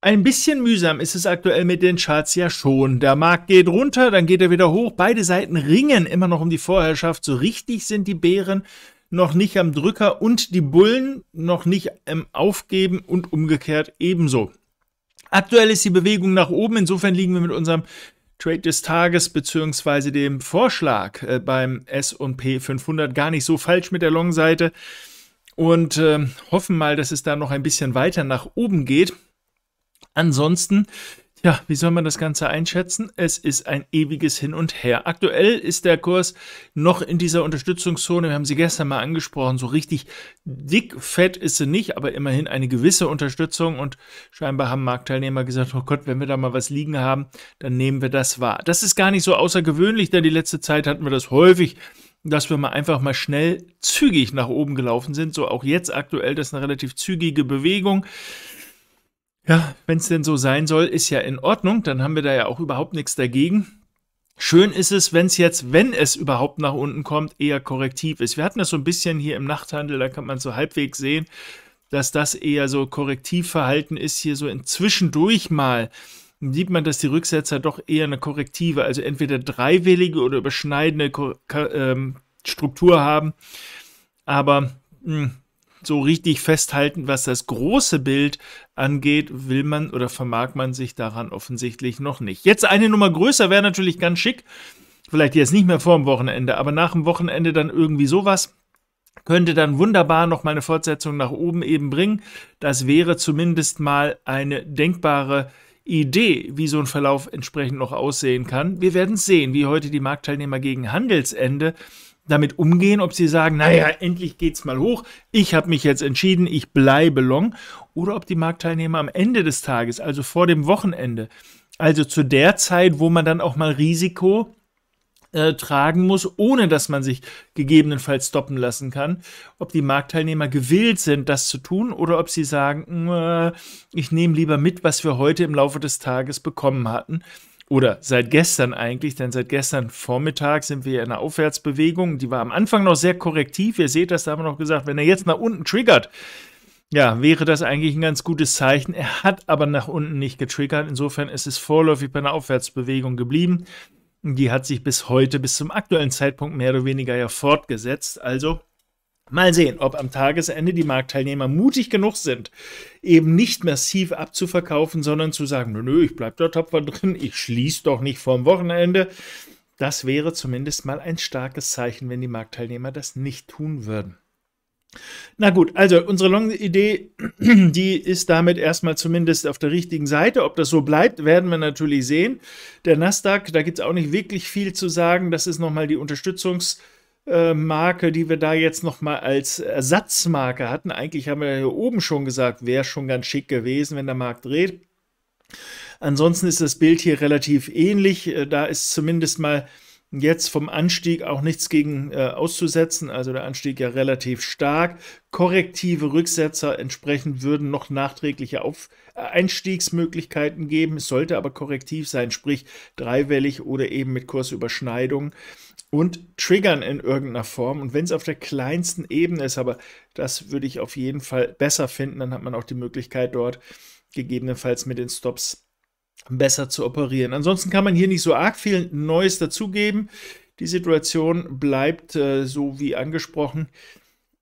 Ein bisschen mühsam ist es aktuell mit den Charts ja schon. Der Markt geht runter, dann geht er wieder hoch. Beide Seiten ringen immer noch um die Vorherrschaft. So richtig sind die Bären noch nicht am Drücker und die Bullen noch nicht im Aufgeben und umgekehrt ebenso. Aktuell ist die Bewegung nach oben. Insofern liegen wir mit unserem Trade des Tages bzw. dem Vorschlag äh, beim S&P 500 gar nicht so falsch mit der Long-Seite und äh, hoffen mal, dass es da noch ein bisschen weiter nach oben geht. Ansonsten ja, wie soll man das Ganze einschätzen? Es ist ein ewiges Hin und Her. Aktuell ist der Kurs noch in dieser Unterstützungszone. Wir haben sie gestern mal angesprochen. So richtig dick, fett ist sie nicht, aber immerhin eine gewisse Unterstützung. Und scheinbar haben Marktteilnehmer gesagt, oh Gott, wenn wir da mal was liegen haben, dann nehmen wir das wahr. Das ist gar nicht so außergewöhnlich, denn die letzte Zeit hatten wir das häufig dass wir mal einfach mal schnell zügig nach oben gelaufen sind. So auch jetzt aktuell, das ist eine relativ zügige Bewegung. Ja, wenn es denn so sein soll, ist ja in Ordnung. Dann haben wir da ja auch überhaupt nichts dagegen. Schön ist es, wenn es jetzt, wenn es überhaupt nach unten kommt, eher korrektiv ist. Wir hatten das so ein bisschen hier im Nachthandel, da kann man so halbwegs sehen, dass das eher so Korrektivverhalten ist. Hier so inzwischendurch mal sieht man, dass die Rücksetzer doch eher eine korrektive, also entweder dreiwillige oder überschneidende ähm, Struktur haben. Aber mh, hm, so richtig festhalten, was das große Bild angeht, will man oder vermag man sich daran offensichtlich noch nicht. Jetzt eine Nummer größer wäre natürlich ganz schick. Vielleicht jetzt nicht mehr vor dem Wochenende, aber nach dem Wochenende dann irgendwie sowas könnte dann wunderbar noch mal eine Fortsetzung nach oben eben bringen. Das wäre zumindest mal eine denkbare Idee, wie so ein Verlauf entsprechend noch aussehen kann. Wir werden sehen, wie heute die Marktteilnehmer gegen Handelsende damit umgehen, ob sie sagen, naja, endlich geht's mal hoch, ich habe mich jetzt entschieden, ich bleibe long, oder ob die Marktteilnehmer am Ende des Tages, also vor dem Wochenende, also zu der Zeit, wo man dann auch mal Risiko äh, tragen muss, ohne dass man sich gegebenenfalls stoppen lassen kann, ob die Marktteilnehmer gewillt sind, das zu tun, oder ob sie sagen, äh, ich nehme lieber mit, was wir heute im Laufe des Tages bekommen hatten, oder seit gestern eigentlich, denn seit gestern Vormittag sind wir in einer Aufwärtsbewegung. Die war am Anfang noch sehr korrektiv. Ihr seht das, da haben wir noch gesagt, wenn er jetzt nach unten triggert, ja, wäre das eigentlich ein ganz gutes Zeichen. Er hat aber nach unten nicht getriggert. Insofern ist es vorläufig bei einer Aufwärtsbewegung geblieben. Die hat sich bis heute, bis zum aktuellen Zeitpunkt mehr oder weniger ja fortgesetzt. Also Mal sehen, ob am Tagesende die Marktteilnehmer mutig genug sind, eben nicht massiv abzuverkaufen, sondern zu sagen, nö, nö ich bleib da tapfer drin, ich schließe doch nicht vorm Wochenende. Das wäre zumindest mal ein starkes Zeichen, wenn die Marktteilnehmer das nicht tun würden. Na gut, also unsere Long-Idee, die ist damit erstmal zumindest auf der richtigen Seite. Ob das so bleibt, werden wir natürlich sehen. Der Nasdaq, da gibt es auch nicht wirklich viel zu sagen. Das ist nochmal die Unterstützungs- äh, Marke, die wir da jetzt nochmal als Ersatzmarke hatten. Eigentlich haben wir ja hier oben schon gesagt, wäre schon ganz schick gewesen, wenn der Markt dreht. Ansonsten ist das Bild hier relativ ähnlich. Äh, da ist zumindest mal jetzt vom Anstieg auch nichts gegen äh, auszusetzen. Also der Anstieg ja relativ stark. Korrektive Rücksetzer entsprechend würden noch nachträgliche Aufmerksamkeit Einstiegsmöglichkeiten geben. Es sollte aber korrektiv sein, sprich dreiwellig oder eben mit Kursüberschneidung und triggern in irgendeiner Form. Und wenn es auf der kleinsten Ebene ist, aber das würde ich auf jeden Fall besser finden, dann hat man auch die Möglichkeit dort gegebenenfalls mit den Stops besser zu operieren. Ansonsten kann man hier nicht so arg viel Neues dazugeben. Die Situation bleibt, äh, so wie angesprochen,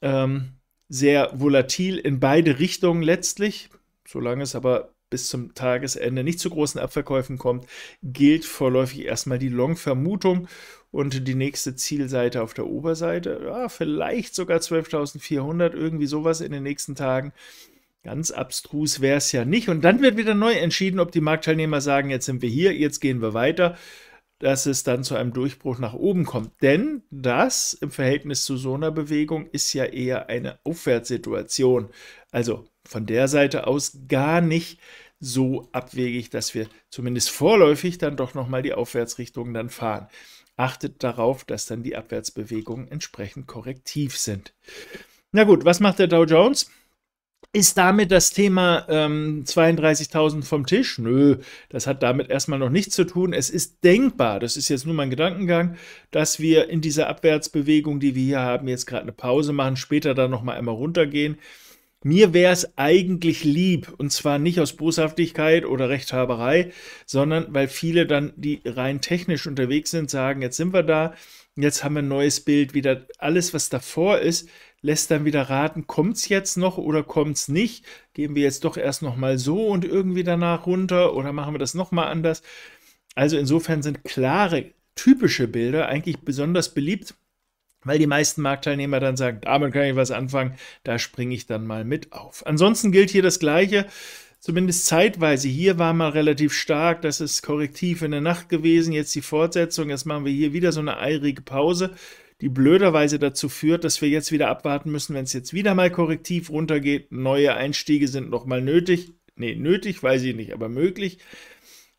ähm, sehr volatil in beide Richtungen letztlich. Solange es aber bis zum Tagesende nicht zu großen Abverkäufen kommt, gilt vorläufig erstmal die Long-Vermutung und die nächste Zielseite auf der Oberseite, ja, vielleicht sogar 12.400, irgendwie sowas in den nächsten Tagen. Ganz abstrus wäre es ja nicht. Und dann wird wieder neu entschieden, ob die Marktteilnehmer sagen, jetzt sind wir hier, jetzt gehen wir weiter, dass es dann zu einem Durchbruch nach oben kommt. Denn das im Verhältnis zu so einer Bewegung ist ja eher eine Aufwärtssituation. Also von der Seite aus gar nicht so abwegig, dass wir zumindest vorläufig dann doch nochmal die Aufwärtsrichtung dann fahren. Achtet darauf, dass dann die Abwärtsbewegungen entsprechend korrektiv sind. Na gut, was macht der Dow Jones? Ist damit das Thema ähm, 32.000 vom Tisch? Nö, das hat damit erstmal noch nichts zu tun. Es ist denkbar, das ist jetzt nur mein Gedankengang, dass wir in dieser Abwärtsbewegung, die wir hier haben, jetzt gerade eine Pause machen, später dann nochmal einmal runtergehen. Mir wäre es eigentlich lieb, und zwar nicht aus Boshaftigkeit oder Rechthaberei, sondern weil viele dann, die rein technisch unterwegs sind, sagen, jetzt sind wir da, jetzt haben wir ein neues Bild, wieder alles, was davor ist, lässt dann wieder raten, kommt es jetzt noch oder kommt es nicht? Gehen wir jetzt doch erst nochmal so und irgendwie danach runter oder machen wir das nochmal anders? Also insofern sind klare, typische Bilder eigentlich besonders beliebt weil die meisten Marktteilnehmer dann sagen, damit kann ich was anfangen, da springe ich dann mal mit auf. Ansonsten gilt hier das Gleiche, zumindest zeitweise. Hier war mal relativ stark, das ist korrektiv in der Nacht gewesen, jetzt die Fortsetzung, jetzt machen wir hier wieder so eine eirige Pause, die blöderweise dazu führt, dass wir jetzt wieder abwarten müssen, wenn es jetzt wieder mal korrektiv runtergeht. Neue Einstiege sind nochmal nötig, nee, nötig, weiß ich nicht, aber möglich.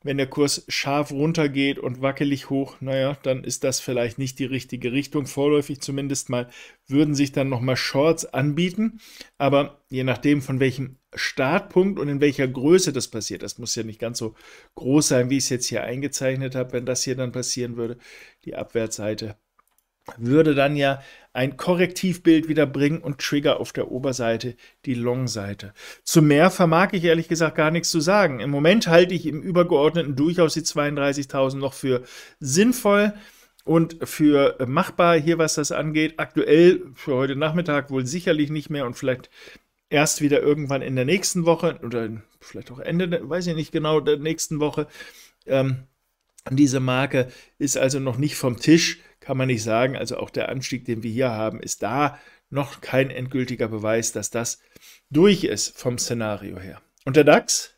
Wenn der Kurs scharf runtergeht und wackelig hoch, naja, dann ist das vielleicht nicht die richtige Richtung. Vorläufig zumindest mal würden sich dann nochmal Shorts anbieten. Aber je nachdem, von welchem Startpunkt und in welcher Größe das passiert, das muss ja nicht ganz so groß sein, wie ich es jetzt hier eingezeichnet habe, wenn das hier dann passieren würde, die Abwärtsseite würde dann ja ein Korrektivbild wieder bringen und Trigger auf der Oberseite, die Long-Seite. Zu mehr vermag ich ehrlich gesagt gar nichts zu sagen. Im Moment halte ich im Übergeordneten durchaus die 32.000 noch für sinnvoll und für machbar hier, was das angeht. Aktuell für heute Nachmittag wohl sicherlich nicht mehr und vielleicht erst wieder irgendwann in der nächsten Woche oder vielleicht auch Ende, weiß ich nicht genau, der nächsten Woche. Ähm, diese Marke ist also noch nicht vom Tisch kann man nicht sagen. Also auch der Anstieg, den wir hier haben, ist da noch kein endgültiger Beweis, dass das durch ist vom Szenario her. Und der DAX?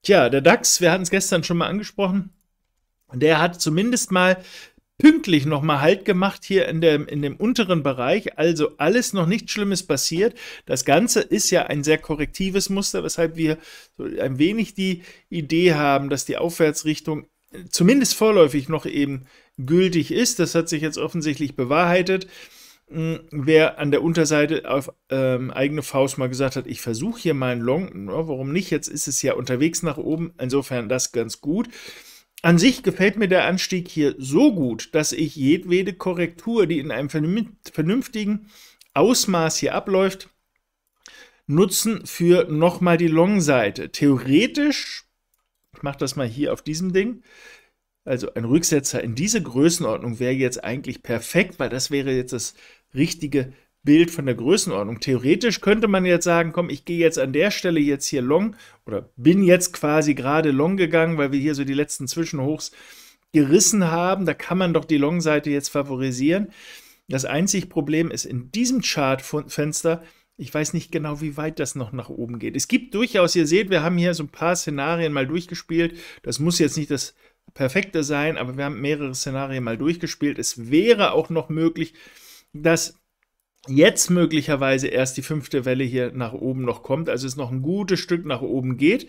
Tja, der DAX, wir hatten es gestern schon mal angesprochen, der hat zumindest mal pünktlich nochmal Halt gemacht hier in dem, in dem unteren Bereich. Also alles noch nichts Schlimmes passiert. Das Ganze ist ja ein sehr korrektives Muster, weshalb wir so ein wenig die Idee haben, dass die Aufwärtsrichtung zumindest vorläufig noch eben gültig ist. Das hat sich jetzt offensichtlich bewahrheitet. Hm, wer an der Unterseite auf ähm, eigene Faust mal gesagt hat, ich versuche hier mal einen Long, warum nicht? Jetzt ist es ja unterwegs nach oben, insofern das ganz gut. An sich gefällt mir der Anstieg hier so gut, dass ich jedwede Korrektur, die in einem vernünftigen Ausmaß hier abläuft, nutzen für nochmal die Long-Seite. Theoretisch ich mache das mal hier auf diesem Ding. Also ein Rücksetzer in diese Größenordnung wäre jetzt eigentlich perfekt, weil das wäre jetzt das richtige Bild von der Größenordnung. Theoretisch könnte man jetzt sagen, komm, ich gehe jetzt an der Stelle jetzt hier long oder bin jetzt quasi gerade long gegangen, weil wir hier so die letzten Zwischenhochs gerissen haben. Da kann man doch die Long-Seite jetzt favorisieren. Das einzige Problem ist in diesem Chart-Fenster, ich weiß nicht genau, wie weit das noch nach oben geht. Es gibt durchaus, ihr seht, wir haben hier so ein paar Szenarien mal durchgespielt. Das muss jetzt nicht das perfekte sein, aber wir haben mehrere Szenarien mal durchgespielt. Es wäre auch noch möglich, dass jetzt möglicherweise erst die fünfte Welle hier nach oben noch kommt, also es noch ein gutes Stück nach oben geht.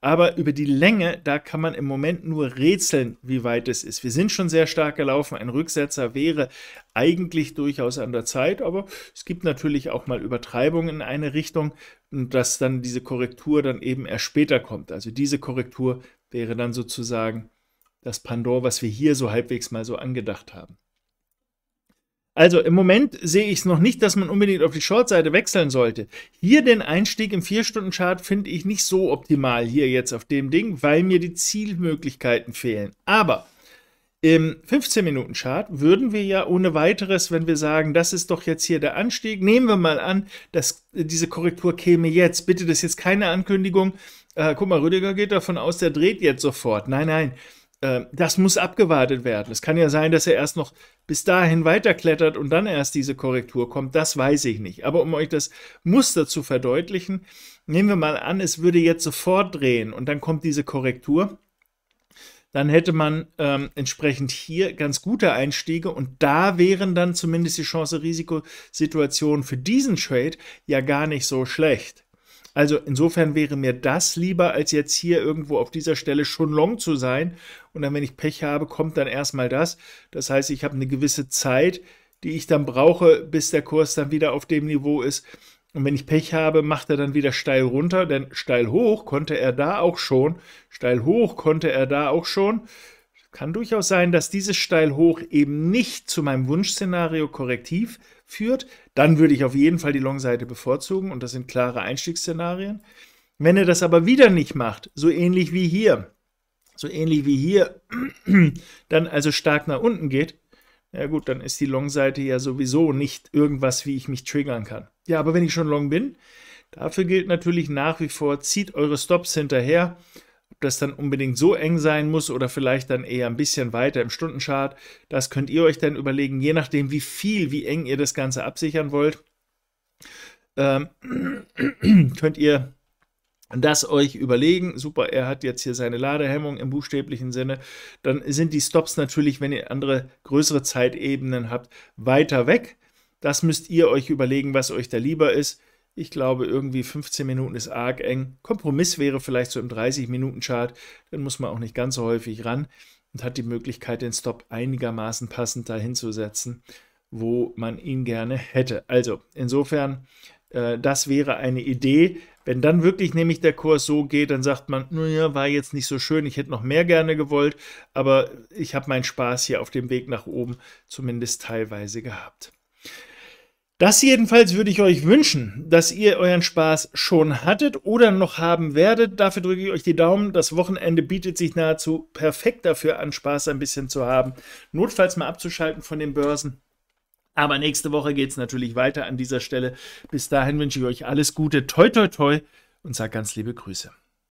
Aber über die Länge, da kann man im Moment nur rätseln, wie weit es ist. Wir sind schon sehr stark gelaufen. Ein Rücksetzer wäre eigentlich durchaus an der Zeit, aber es gibt natürlich auch mal Übertreibungen in eine Richtung dass dann diese Korrektur dann eben erst später kommt. Also diese Korrektur wäre dann sozusagen das Pandor, was wir hier so halbwegs mal so angedacht haben. Also im Moment sehe ich es noch nicht, dass man unbedingt auf die Short-Seite wechseln sollte. Hier den Einstieg im 4-Stunden-Chart finde ich nicht so optimal hier jetzt auf dem Ding, weil mir die Zielmöglichkeiten fehlen. Aber im 15-Minuten-Chart würden wir ja ohne weiteres, wenn wir sagen, das ist doch jetzt hier der Anstieg, nehmen wir mal an, dass äh, diese Korrektur käme jetzt. Bitte, das ist jetzt keine Ankündigung. Äh, guck mal, Rüdiger geht davon aus, der dreht jetzt sofort. Nein, nein, ähm, das muss abgewartet werden. Es kann ja sein, dass er erst noch bis dahin weiterklettert und dann erst diese Korrektur kommt. Das weiß ich nicht. Aber um euch das Muster zu verdeutlichen, nehmen wir mal an, es würde jetzt sofort drehen und dann kommt diese Korrektur dann hätte man ähm, entsprechend hier ganz gute Einstiege und da wären dann zumindest die Chance-Risikosituationen für diesen Trade ja gar nicht so schlecht. Also insofern wäre mir das lieber, als jetzt hier irgendwo auf dieser Stelle schon long zu sein. Und dann, wenn ich Pech habe, kommt dann erstmal das. Das heißt, ich habe eine gewisse Zeit, die ich dann brauche, bis der Kurs dann wieder auf dem Niveau ist. Und wenn ich Pech habe, macht er dann wieder steil runter, denn steil hoch konnte er da auch schon. Steil hoch konnte er da auch schon. Kann durchaus sein, dass dieses steil hoch eben nicht zu meinem Wunschszenario korrektiv führt, dann würde ich auf jeden Fall die Long-Seite bevorzugen und das sind klare Einstiegsszenarien. Wenn er das aber wieder nicht macht, so ähnlich wie hier, so ähnlich wie hier, dann also stark nach unten geht, ja gut, dann ist die Long-Seite ja sowieso nicht irgendwas, wie ich mich triggern kann. Ja, aber wenn ich schon Long bin, dafür gilt natürlich nach wie vor, zieht eure Stops hinterher das dann unbedingt so eng sein muss oder vielleicht dann eher ein bisschen weiter im Stundenchart, das könnt ihr euch dann überlegen, je nachdem, wie viel, wie eng ihr das Ganze absichern wollt, ähm, könnt ihr das euch überlegen. Super, er hat jetzt hier seine Ladehemmung im buchstäblichen Sinne. Dann sind die Stops natürlich, wenn ihr andere größere Zeitebenen habt, weiter weg. Das müsst ihr euch überlegen, was euch da lieber ist. Ich glaube, irgendwie 15 Minuten ist arg eng. Kompromiss wäre vielleicht so im 30-Minuten-Chart. Dann muss man auch nicht ganz so häufig ran und hat die Möglichkeit, den Stop einigermaßen passend dahin zu setzen, wo man ihn gerne hätte. Also insofern, äh, das wäre eine Idee. Wenn dann wirklich nämlich der Kurs so geht, dann sagt man, naja, war jetzt nicht so schön, ich hätte noch mehr gerne gewollt, aber ich habe meinen Spaß hier auf dem Weg nach oben zumindest teilweise gehabt. Das jedenfalls würde ich euch wünschen, dass ihr euren Spaß schon hattet oder noch haben werdet. Dafür drücke ich euch die Daumen. Das Wochenende bietet sich nahezu perfekt dafür an, Spaß ein bisschen zu haben. Notfalls mal abzuschalten von den Börsen. Aber nächste Woche geht es natürlich weiter an dieser Stelle. Bis dahin wünsche ich euch alles Gute. Toi, toi, toi und sage ganz liebe Grüße.